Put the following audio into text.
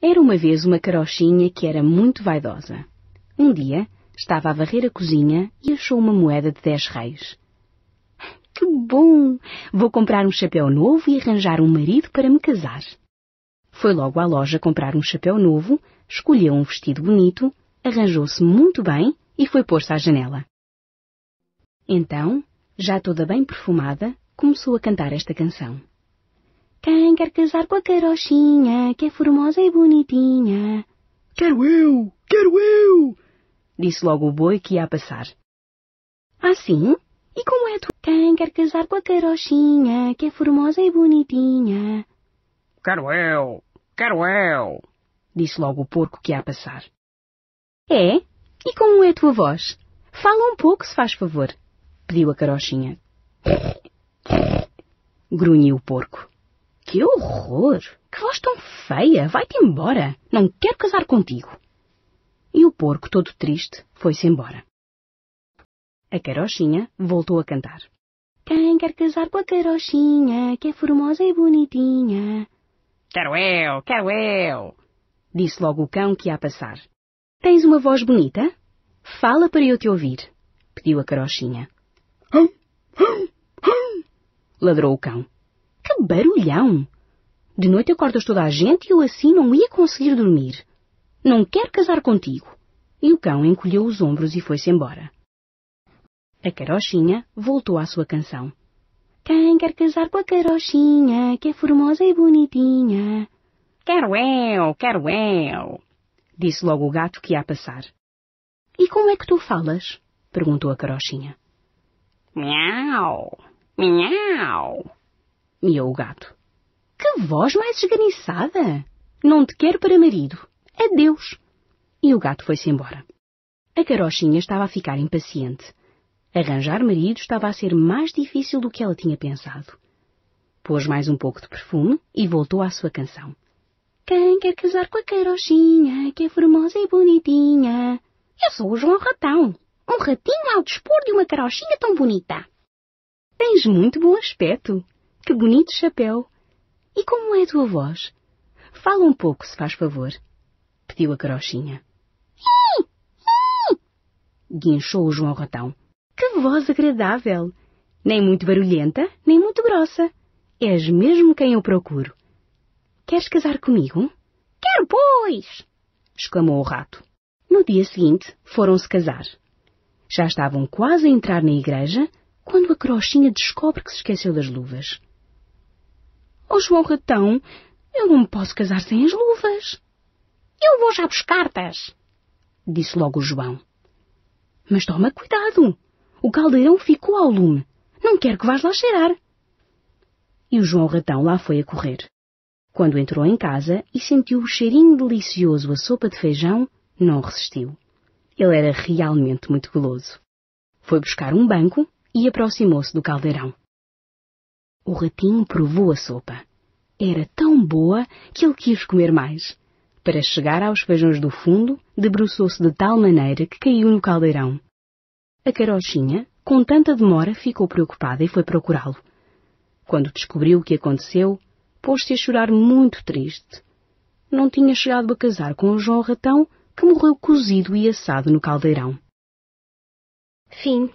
Era uma vez uma carochinha que era muito vaidosa. Um dia estava a varrer a cozinha e achou uma moeda de dez reis. Que bom! Vou comprar um chapéu novo e arranjar um marido para me casar. Foi logo à loja comprar um chapéu novo, escolheu um vestido bonito, arranjou-se muito bem e foi posta à janela. Então, já toda bem perfumada, começou a cantar esta canção. Quem quer casar com a carochinha, que é formosa e bonitinha? Quero eu! Quero eu! Disse logo o boi que ia passar. Ah, sim? E como é tu? Quem quer casar com a carochinha, que é formosa e bonitinha? Quero eu! Quero eu! Disse logo o porco que ia passar. É? E como é a tua voz? Fala um pouco, se faz favor. Pediu a carochinha. Grunhiu o porco. Que horror! Que voz tão feia! Vai-te embora! Não quero casar contigo! E o porco, todo triste, foi-se embora. A carochinha voltou a cantar. Quem quer casar com a carochinha, que é formosa e bonitinha? Quero eu, quero eu! Disse logo o cão que ia passar. Tens uma voz bonita? Fala para eu te ouvir, pediu a carochinha. Hum, hum, hum, ladrou o cão. Que barulhão! De noite acordas toda a gente e eu assim não ia conseguir dormir. Não quero casar contigo. E o cão encolheu os ombros e foi-se embora. A carochinha voltou à sua canção. Quem quer casar com a carochinha, que é formosa e bonitinha? Quero eu, quero eu, disse logo o gato que ia passar. E como é que tu falas? perguntou a carochinha. Miau, miau, miou o gato. Que voz mais esganiçada! Não te quero para marido. Adeus! É e o gato foi-se embora. A carochinha estava a ficar impaciente. Arranjar marido estava a ser mais difícil do que ela tinha pensado. Pôs mais um pouco de perfume e voltou à sua canção. Quem quer casar com a carochinha, que é formosa e bonitinha? Eu sou o João Ratão, um ratinho ao dispor de uma carochinha tão bonita. Tens muito bom aspecto, que bonito chapéu! E como é a tua voz? Fala um pouco, se faz favor, pediu a carochinha. Guinchou o João Ratão. Que voz agradável! Nem muito barulhenta, nem muito grossa. És mesmo quem eu procuro. Queres casar comigo? Quero, pois! exclamou o rato. No dia seguinte, foram-se casar. Já estavam quase a entrar na igreja quando a carochinha descobre que se esqueceu das luvas. Oh, João Ratão, eu não me posso casar sem as luvas. Eu vou já buscar-tas, disse logo o João. Mas toma cuidado. O caldeirão ficou ao lume. Não quero que vás lá cheirar. E o João Ratão lá foi a correr. Quando entrou em casa e sentiu o cheirinho delicioso à sopa de feijão, não resistiu. Ele era realmente muito goloso. Foi buscar um banco e aproximou-se do caldeirão. O ratinho provou a sopa. Era tão boa que ele quis comer mais. Para chegar aos feijões do fundo, debruçou-se de tal maneira que caiu no caldeirão. A carochinha, com tanta demora, ficou preocupada e foi procurá-lo. Quando descobriu o que aconteceu, pôs-se a chorar muito triste. Não tinha chegado a casar com o João Ratão, que morreu cozido e assado no caldeirão. Fim.